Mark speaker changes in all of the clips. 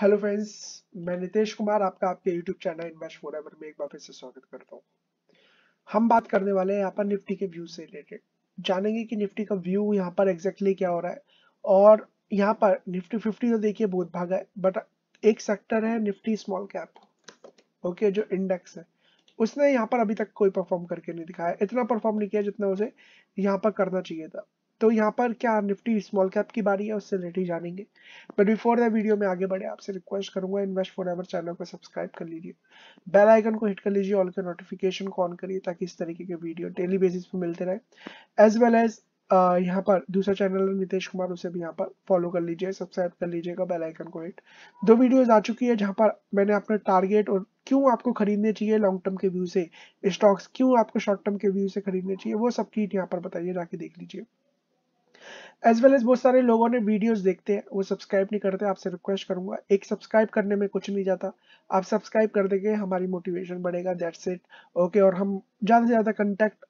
Speaker 1: hello friends मैं नितेश कुमार आपका आपके YouTube channel invest for ever में एक बार फिर से स्वागत करता हूँ हम बात करने वाले हैं यहाँ पर निफ्टी के व्यू से रिलेटेड जानेंगे कि निफ्टी का व्यू यहाँ पर एग्जैक्टली क्या हो रहा है और यहाँ पर निफ्टी फिफ्टी तो देखिए बहुत भागा है बट एक सेक्टर है निफ्टी स्मॉल कैप ओके जो इंडेक्स है उसने यहाँ पर अभी तक कोई परफॉर्म करके नहीं दिखाया इतना परफॉर्म नहीं किया जितना उसे यहाँ पर करना चाहिए था तो यहाँ पर क्या निफ्टी स्मॉल कैप की बारी है उससे रिलेटेड जानेंगे बट बिफोर द वीडियो में आगे बढ़े आपसे रिक्वेस्ट करूंगा इन्वेस्ट फॉर एवर चैनल को सब्सक्राइब कर लीजिए बेल आइकन को हिट कर लीजिए ऑल के नोटिफिकेशन को ऑन करिए ताकि इस तरीके के वीडियो डेली बेसिस पे मिलते रहे एज वेल एज यहाँ पर दूसरा चैनल है नितेश कुमार उसे भी यहाँ पर फॉलो कर लीजिए सब्सक्राइब कर लीजिएगा बेल आइकन को हिट दो वीडियोस आ चुकी है जहाँ पर मैंने अपने टारगेट और क्यों आपको खरीदने चाहिए लॉन्ग टर्म के व्यू से स्टॉक्स क्यों आपको शॉर्ट टर्म के व्यू से खरीदने चाहिए वो सब की यहाँ पर बताइए जाके देख लीजिए एज वेल एज बहुत सारे लोगों ने वीडियोस देखते हैं वो सब्सक्राइब नहीं करते आपसे रिक्वेस्ट करूंगा एक सब्सक्राइब करने में कुछ नहीं जाता आप सब्सक्राइब कर देंगे हमारी मोटिवेशन बढ़ेगा दैट्स इट ओके और हम ज़्यादा से ज़्यादा कंटेक्ट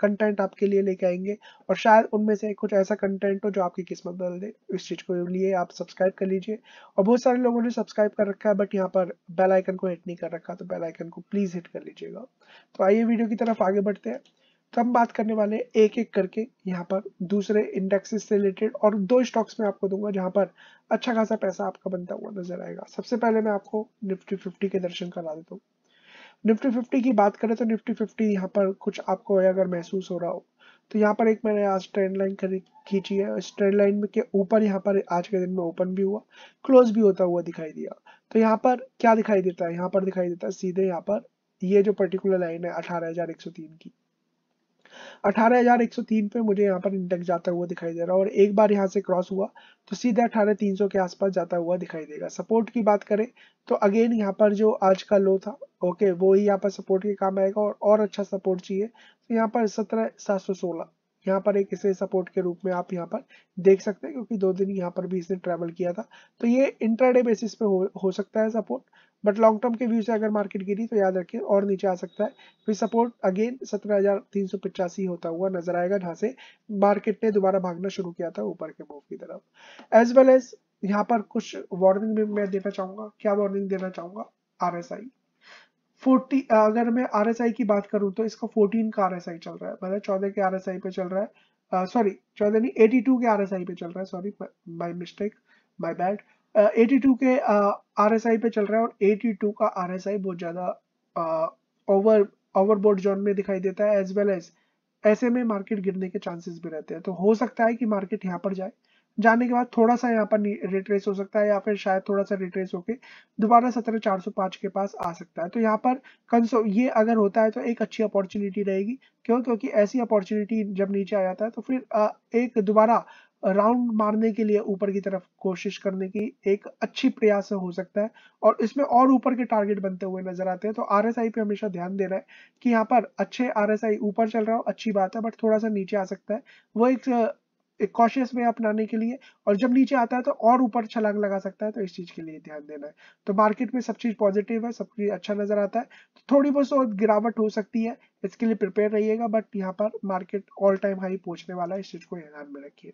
Speaker 1: कंटेंट आपके लिए लेके आएंगे और शायद उनमें से कुछ ऐसा कंटेंट हो जो आपकी किस्मत बदल दे इस चीज़ को लिए आप सब्सक्राइब कर लीजिए और बहुत सारे लोगों ने सब्सक्राइब कर रखा है बट यहाँ पर बेलाइकन को हिट नहीं कर रखा तो बेलाइकन को प्लीज़ हिट कर लीजिएगा तो आइए वीडियो की तरफ आगे बढ़ते हैं तो हम बात करने वाले हैं एक एक करके यहाँ पर दूसरे इंडेक्सेस से रिलेटेड और दो स्टॉक्स में आपको दूंगा जहां पर अच्छा खासा पैसा आपका बनता हुआ नजर आएगा सबसे पहले मैं आपको निफ्टी फिफ्टी के दर्शन करा देता हूँ निफ्टी फिफ्टी की बात करें तो निफ्टी फिफ्टी यहाँ पर कुछ आपको अगर महसूस हो रहा हो तो यहाँ पर एक मैंने आज ट्रेंड लाइन खींची है इस ट्रेंड लाइन के ऊपर यहाँ पर आज के दिन में ओपन भी हुआ क्लोज भी होता हुआ दिखाई दिया तो यहाँ पर क्या दिखाई देता है यहाँ पर दिखाई देता है सीधे यहाँ पर ये जो पर्टिकुलर लाइन है अठारह हजार एक सौ तीन की 18,103 पे मुझे यहाँ पर इंडेक्स जाता हुआ दिखाई दे रहा है और एक बार यहाँ से क्रॉस हुआ तो सीधे अठारह तीन के आसपास जाता हुआ दिखाई देगा सपोर्ट की बात करें तो अगेन यहाँ पर जो आज का लो था ओके वो ही यहाँ पर सपोर्ट के काम आएगा और, और अच्छा सपोर्ट चाहिए तो यहाँ पर सत्रह सात सौ सोलह यहाँ पर एक इसे सपोर्ट के रूप में आप यहाँ पर देख सकते हैं क्योंकि दो दिन यहाँ पर भी इसने ट्रेवल किया था तो ये इंट्राडे बेसिस पे हो, हो सकता है सपोर्ट बट लॉन्ग टर्म के व्यू से अगर मार्केट गिरी तो याद रखें और नीचे आ सकता है फिर सपोर्ट अगेन सत्रह होता हुआ नजर आएगा जहां से मार्केट ने दोबारा भागना शुरू किया था ऊपर के मूव की तरफ एज वेल एज यहाँ पर कुछ वार्निंग भी मैं देना चाहूंगा क्या वार्निंग देना चाहूंगा आर एस आई फोर्टी अगर मैं आर एस आई की बात करूं तो इसका फोर्टीन का आर एस आई चल रहा है मतलब चौदह के आर एस आई पे चल रहा है सॉरी चौदह नहीं एटी टू के आर एस आई पे चल रहा है sorry my mistake my bad eighty two के आर एस आई पे चल रहा है और एटी टू का आर एस आई बहुत ज़्यादा ओवर ओवरबोर्ड जोन में दिखाई देता है एज वेल एज ऐसे में मार्केट गिरने के चांसेस भी रहते हैं तो हो सकता है कि मार्केट यहाँ पर जाए जाने के बाद थोड़ा सा यहाँ पर रिट्रेस हो सकता है या फिर शायद थोड़ा सा रिट्रेस होके दोबारा सत्रह चार सौ पांच के पास आ सकता है तो यहाँ पर कंसो ये अगर होता है तो एक अच्छी अपॉर्चुनिटी रहेगी क्यों क्योंकि ऐसी अपॉर्चुनिटी जब नीचे आ जाता है तो फिर एक दोबारा राउंड मारने के लिए ऊपर की तरफ कोशिश करने की एक अच्छी प्रयास हो सकता है और इसमें और ऊपर के टारगेट बनते हुए नजर आते हैं तो आर पे हमेशा ध्यान दे रहा है कि यहाँ पर अच्छे आर ऊपर चल रहा हो अच्छी बात है बट थोड़ा सा नीचे आ सकता है वो एक एक कॉशियस में अपनाने के लिए और जब नीचे आता है तो और ऊपर छलांग लगा सकता है तो इस चीज के लिए ध्यान देना है तो मार्केट में सब चीज पॉजिटिव है सब चीज अच्छा नजर आता है तो थोड़ी बहुत सो तो गिरावट हो सकती है इसके लिए प्रिपेयर रहिएगा बट यहाँ पर मार्केट ऑल टाइम हाई पहुंचने वाला है इस चीज को ध्यान में रखिए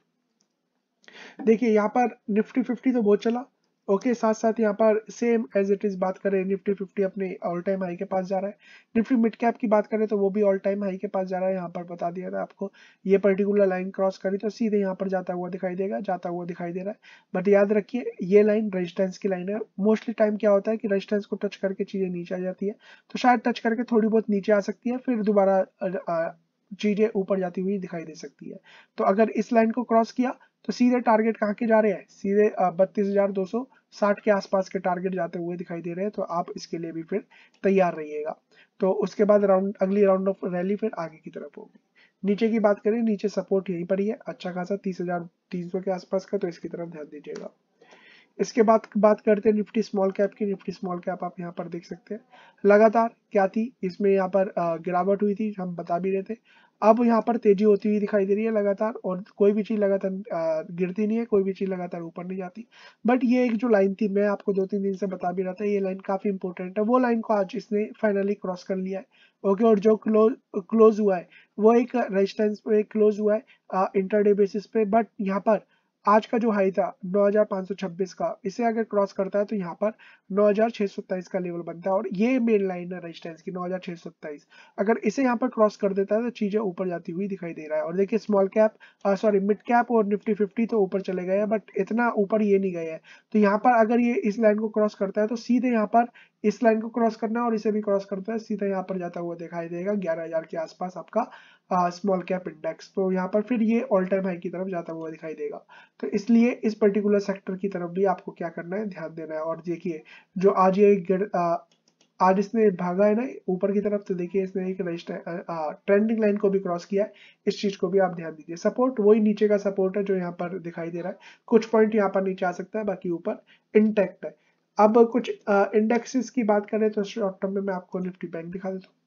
Speaker 1: देखिए यहाँ पर निफ्टी फिफ्टी तो बहुत चला ओके okay, साथ साथ यहाँ पर सेम एज इट इज बात करें निफ्टी फिफ्टी अपने ऑल टाइम हाई के पास जा रहा है निफ्टी मिड कैप की बात करें तो वो भी ऑल टाइम हाई के पास जा रहा है यहाँ पर बता दिया था आपको ये पर्टिकुलर लाइन क्रॉस करी तो सीधे यहाँ पर जाता हुआ दिखाई देगा जाता हुआ दिखाई दे रहा है बट याद रखिए ये लाइन रजिस्टेंस की लाइन है मोस्टली टाइम क्या होता है कि रजिस्टेंस को टच करके चीजें नीचे आ जाती है तो शायद टच करके थोड़ी बहुत नीचे आ सकती है फिर दोबारा चीजें ऊपर जाती हुई दिखाई दे सकती है तो अगर इस लाइन को क्रॉस किया तो सीधे टारगेट कहाँ के जा रहे हैं सीधे बत्तीस हजार दो सौ साठ के आसपास के टारगेट जाते हुए दिखाई दे रहे हैं तो आप इसके लिए भी फिर तैयार रहिएगा तो उसके बाद राउंड अगली राउंड ऑफ रैली फिर आगे की तरफ होगी नीचे की बात करें नीचे सपोर्ट यहीं पर ही है अच्छा खासा तीस हजार तीन सौ के आसपास का तो इसकी तरफ ध्यान दीजिएगा इसके बाद बात करते हैं निफ्टी स्मॉल कैप की निफ्टी स्मॉल कैप आप यहाँ पर देख सकते हैं लगातार क्या थी इसमें यहाँ पर गिरावट हुई थी हम बता भी रहे थे अब यहाँ पर तेजी होती हुई दिखाई दे रही है लगातार और कोई भी चीज़ लगातार गिरती नहीं है कोई भी चीज़ लगातार ऊपर नहीं जाती बट ये एक जो लाइन थी मैं आपको दो तीन दिन से बता भी रहा था ये लाइन काफ़ी इंपॉर्टेंट है वो लाइन को आज इसने फाइनली क्रॉस कर लिया है ओके और जो क्लोज क्लोज हुआ है वो एक रेजिस्टेंस पे क्लोज हुआ है इंटरडे बेसिस पे बट यहाँ पर आज का जो हाई था 9526 का इसे अगर क्रॉस करता है तो यहाँ पर 9627 का लेवल बनता है और ये मेन लाइन है रेजिस्टेंस की 9627 अगर इसे यहाँ पर क्रॉस कर देता है तो चीजें ऊपर जाती हुई दिखाई दे रहा है और देखिए small cap sorry mid cap और निफ्टी फिफ्टी तो ऊपर चले गए हैं बट इतना ऊपर ये नहीं गए हैं तो यहाँ पर अगर ये इस लाइन को क्रॉस करता है तो सीधे यहाँ पर इस लाइन को क्रॉस करना है और इसे भी क्रॉस करता है सीधा यहाँ पर जाता हुआ दिखाई देगा ग्यारह हजार के आसपास आपका स्मॉल कैप इंडेक्स तो यहाँ पर फिर ये ऑल टाइम हाई की तरफ जाता हुआ दिखाई देगा तो इसलिए इस पर्टिकुलर सेक्टर की तरफ भी आपको क्या करना है ध्यान देना है और देखिए जो आज ये आज इसने भागा है ना ऊपर की तरफ तो देखिए इसने एक ट्रेंडिंग लाइन को भी क्रॉस किया है इस चीज को भी आप ध्यान दीजिए सपोर्ट वही नीचे का सपोर्ट है जो यहाँ पर दिखाई दे रहा है कुछ पॉइंट यहाँ पर नीचे आ सकता है बाकी ऊपर इंटेक्ट है अब कुछ इंडेक्सेस की बात करें तो शॉर्ट टर्म में मैं आपको निफ्टी बैंक दिखा देता हूँ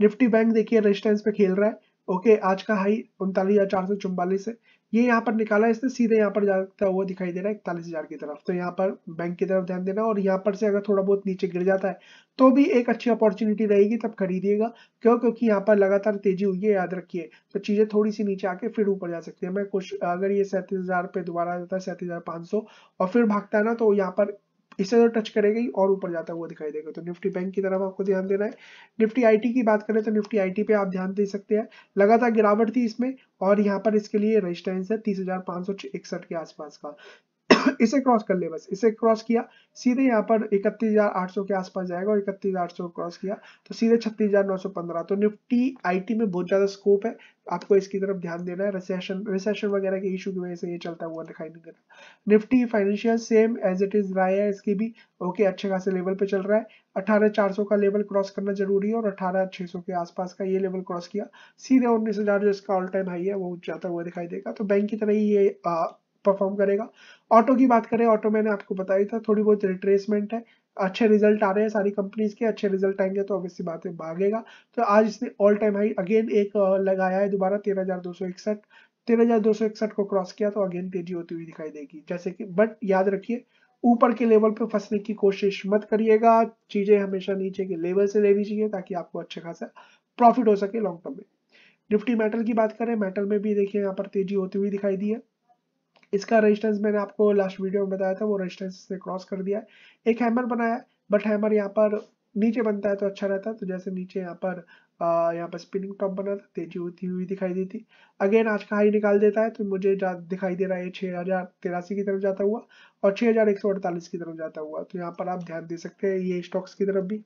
Speaker 1: निफ्टी बैंक देखिए रेजिस्टेंस पे खेल रहा है ओके आज का हाई उनतालीस हजार चार सौ चौवालीस है ये यहाँ पर निकाला है इसने सीधे यहाँ पर जाता हुआ दिखाई दे रहा है इकतालीस हजार की तरफ तो यहाँ पर बैंक की तरफ ध्यान देना और यहाँ पर से अगर थोड़ा बहुत नीचे गिर जाता है तो भी एक अच्छी अपॉर्चुनिटी रहेगी तब खरीदिएगा क्यों क्योंकि यहाँ पर लगातार तेजी हुई है याद रखिए तो चीजें थोड़ी सी नीचे आके फिर ऊपर जा सकती है मैं कुछ अगर ये सैंतीस हजार पे दोबारा आ जाता है सैंतीस हजार सौ और फिर भागता है ना तो यहाँ पर इसे तो टच करेगी और ऊपर जाता हुआ दिखाई देगा तो निफ्टी बैंक की तरफ आपको ध्यान देना है निफ्टी आईटी की बात करें तो निफ्टी आईटी पे आप ध्यान दे सकते हैं लगातार गिरावट थी इसमें और यहाँ पर इसके लिए रेजिस्टेंस है तीस के आसपास का इसे क्रॉस कर ले बस इसे क्रॉस किया सीधे यहाँ पर इकतीस हजार आठ सौ के आसपास जाएगा और इकतीस क्रॉस किया तो सीधे छत्तीस हजार नौ सौ पंद्रह तो निफ्टी आईटी में बहुत ज्यादा स्कोप है आपको इसकी तरफ ध्यान देना है रिसेशन रिसेशन वगैरह के इशू की वजह से ये चलता हुआ दिखाई नहीं दे रहा Nifty financial same as it is रहा है इसकी भी ओके अच्छे खासे लेवल पे चल रहा है अठारह चार सौ का लेवल क्रॉस करना जरूरी है और अठारह छह सौ के आसपास का ये लेवल क्रॉस किया सीधे उन्नीस हजार जो इसका ऑल टाइम हाई है वो जाता हुआ दिखाई देगा तो बैंक की तरह ही ये आ, परफॉर्म करेगा ऑटो की बात करें ऑटो मैंने आपको बताया था थोड़ी बहुत रिट्रेसमेंट है अच्छे रिजल्ट आ रहे हैं सारी कंपनीज के अच्छे रिजल्ट आएंगे तो इसी बात में भागेगा तो आज इसने ऑल टाइम हाई अगेन एक लगाया है दोबारा तेरह हजार दो सौ इकसठ तेरह हजार दो सौ इकसठ को क्रॉस किया तो अगेन तेजी होती हुई दिखाई देगी जैसे कि बट याद रखिए ऊपर के लेवल पे फंसने की कोशिश मत करिएगा चीजें हमेशा नीचे के लेवल से लेनी चाहिए ताकि आपको अच्छा खासा प्रॉफिट हो सके लॉन्ग टर्म में निफ्टी मेटल की बात करें मेटल में भी देखिए यहाँ पर तेजी होती हुई दिखाई दी है इसका रेजिस्टेंस मैंने आपको लास्ट वीडियो में बताया था वो रेजिस्टेंस से क्रॉस कर दिया है एक हैमर बनाया बट हैमर यहाँ पर नीचे बनता है तो अच्छा रहता है तो जैसे नीचे यहाँ पर यहाँ पर स्पिनिंग टॉप बना था तेजी होती हुई दिखाई दी थी अगेन आज का हाई निकाल देता है तो मुझे दिखाई दे रहा है छः हज़ार तिरासी की तरफ जाता हुआ और छः हज़ार एक सौ अड़तालीस की तरफ जाता हुआ तो यहाँ पर आप ध्यान दे सकते हैं ये स्टॉक्स की तरफ भी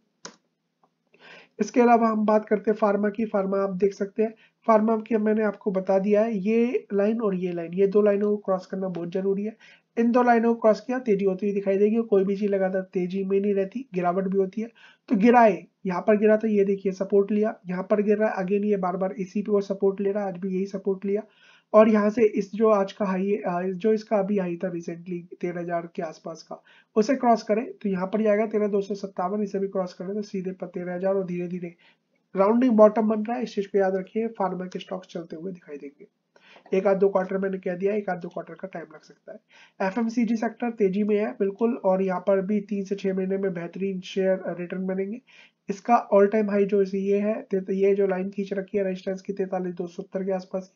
Speaker 1: इसके अलावा हम बात करते हैं फार्मा की फार्मा आप देख सकते हैं फार्मा की मैंने आपको बता दिया है ये लाइन और ये लाइन ये दो लाइनों को क्रॉस करना बहुत जरूरी है इन दो लाइनों को क्रॉस किया तेजी होती हुई दिखाई देगी कोई भी चीज लगातार तेजी में नहीं रहती गिरावट भी होती है तो गिराए यहाँ पर गिरा तो ये देखिए सपोर्ट लिया यहाँ पर गिर रहा है अगेन ये बार बार इसी पे और सपोर्ट ले रहा है आज भी यही सपोर्ट लिया और यहाँ से इस जो आज का हाई जो इसका अभी हाई था रिसेंटली तेरह हजार के आसपास का उसे क्रॉस करें तो यहाँ पर जाएगा तेरह दो सौ सत्तावन इसे भी क्रॉस करें तो सीधे पर तेरह हजार और धीरे धीरे राउंडिंग बॉटम बन रहा है इस चीज को याद रखिए फार्मा के स्टॉक्स चलते हुए दिखाई देंगे एक आध दो क्वार्टर मैंने कह दिया एक आध दो क्वार्टर का टाइम लग सकता है एफ सेक्टर तेजी में है बिल्कुल और यहाँ पर भी तीन से छह महीने में बेहतरीन शेयर रिटर्न बनेंगे इसका ऑल टाइम हाई जो ये है ये जो लाइन खींच रखी है रेजिस्टेंस की तैतालीस दो के आसपास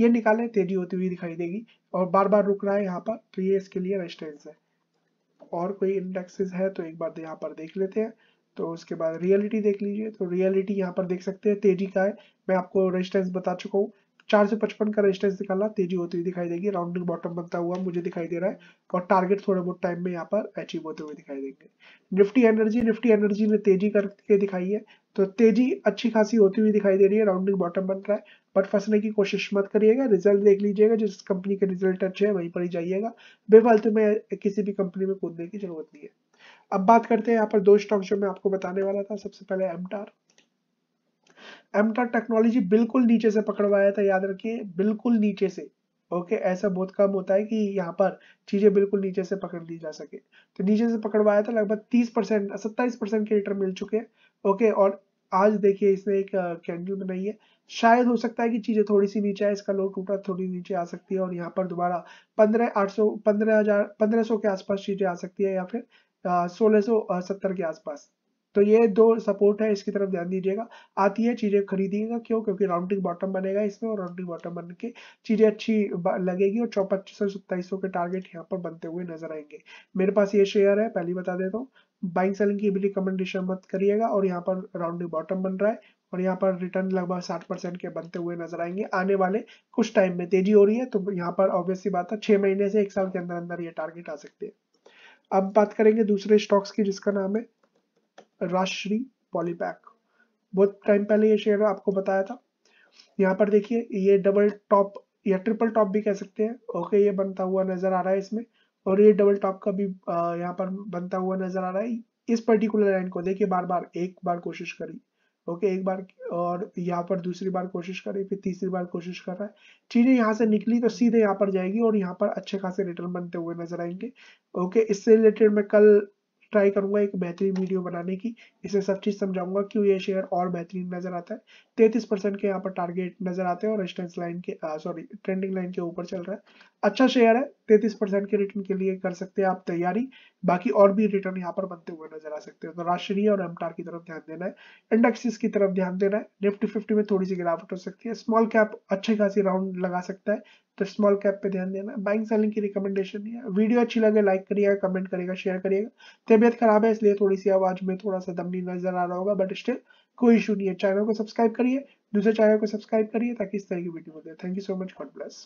Speaker 1: ये निकालें तेजी होती हुई दिखाई देगी और बार बार रुक रहा है यहाँ पर तो ये इसके लिए रेस्टेंस है और कोई इंडेक्सेस है तो एक बार तो यहाँ पर देख लेते हैं तो उसके बाद रियलिटी देख लीजिए तो रियलिटी यहाँ पर देख सकते हैं तेजी का है मैं आपको रेजिस्टेंस बता चुका हूँ चार से पचपन का रेजिस्टेंस निकालना तेजी होती हुई दिखाई देगी राउंडिंग बॉटम बनता हुआ मुझे दिखाई दे रहा है और टारगेट थोड़े बहुत टाइम में यहाँ पर अचीव होते हुए दिखाई देंगे निफ्टी एनर्जी निफ्टी एनर्जी ने तेजी करके दिखाई है तो तेजी अच्छी खासी होती हुई दिखाई दे रही है राउंडिंग बॉटम बन रहा है बट फंसने की कोशिश मत करिएगा रिजल्ट देख लीजिएगा जिस कंपनी के रिजल्ट अच्छे हैं वहीं पर ही जाइएगा बेफालतू में किसी भी कंपनी में कूदने की जरूरत नहीं है अब बात करते हैं यहाँ पर दो स्टॉक जो मैं आपको बताने वाला था सबसे पहले एमटार एमटा टेक्नोलॉजी बिल्कुल नीचे से पकड़वाया था याद रखिए बिल्कुल नीचे से ओके ऐसा बहुत कम होता है कि यहाँ पर चीजें बिल्कुल नीचे से पकड़ ली जा सके तो नीचे से पकड़वाया था लगभग तीस परसेंट सत्ताईस परसेंट के रिटर्न मिल चुके हैं ओके और आज देखिए इसने एक कैंडल बनाई है शायद हो सकता है कि चीजें थोड़ी सी नीचे आए इसका लो टूटा थोड़ी नीचे आ सकती है और यहाँ पर दोबारा पंद्रह आठ सौ पंद्रह हजार पंद्रह सौ के आसपास चीजें आ सकती है या फिर सोलह सौ सत्तर के आसपास तो ये दो सपोर्ट है इसकी तरफ ध्यान दीजिएगा आती है चीज़ें खरीदिएगा क्यों क्योंकि राउंडिंग बॉटम बनेगा इसमें और राउंडिंग बॉटम बन के चीज़ें अच्छी लगेगी और चौपच्चीस सौ सत्ताईस के टारगेट यहाँ पर बनते हुए नजर आएंगे मेरे पास ये शेयर है पहले बता देता हूँ बाइंग सेलिंग की भी रिकमेंडेशन मत करिएगा और यहाँ पर राउंडिंग बॉटम बन रहा है और यहाँ पर रिटर्न लगभग 60 परसेंट के बनते हुए नजर आएंगे आने वाले कुछ टाइम में तेजी हो रही है तो यहाँ पर ऑब्वियसली बात है छह महीने से एक साल के अंदर अंदर ये टारगेट आ सकते हैं अब बात करेंगे दूसरे स्टॉक्स की जिसका नाम है राश्री पॉलीपैक बहुत टाइम पहले ये शेयर आपको बताया था यहाँ पर देखिए ये डबल टॉप या ट्रिपल टॉप भी कह सकते हैं ओके ये बनता हुआ नजर आ रहा है इसमें और ये डबल टॉप का भी यहाँ पर बनता हुआ नजर आ रहा है इस पर्टिकुलर लाइन को देखिए बार बार एक बार कोशिश करी ओके एक बार और यहाँ पर दूसरी बार कोशिश करी फिर तीसरी बार कोशिश कर रहा है चीजें यहाँ से निकली तो सीधे यहाँ पर जाएगी और यहाँ पर अच्छे खासे रिटर्न बनते हुए नजर आएंगे ओके इससे रिलेटेड मैं कल ट्राई करूंगा एक बेहतरीन वीडियो बनाने की इसे सब चीज़ समझाऊंगा क्यों ये शेयर और बेहतरीन नज़र आता है तैतीस परसेंट के यहाँ पर टारगेट नज़र आते हैं और रेस्टेंस लाइन के सॉरी ट्रेंडिंग लाइन के ऊपर चल रहा है अच्छा शेयर है तैतीस परसेंट के रिटर्न के लिए कर सकते हैं आप तैयारी बाकी और भी रिटर्न यहाँ पर बनते हुए नजर आ सकते हैं तो राष्ट्रीय और एमटार की तरफ ध्यान देना है इंडेक्सिस की तरफ ध्यान देना है निफ्टी फिफ्टी में थोड़ी सी गिरावट हो सकती है स्मॉल कैप अच्छे खासी राउंड लगा सकता है तो स्मॉल कैप पे ध्यान देना बैंक सेलिंग की रिकमेंडेशन है वीडियो अच्छी लगे लाइक करिएगा कमेंट करिएगा शेयर करिएगा तबियत खराब है इसलिए थोड़ी सी आवाज में थोड़ा सा दम नहीं नजर आ रहा होगा बट स्टिल कोई इशू नहीं है चैनल को सब्सक्राइब करिए दूसरे चैनल को सब्सक्राइब करिए ताकि इस तरह की video thank you so much God bless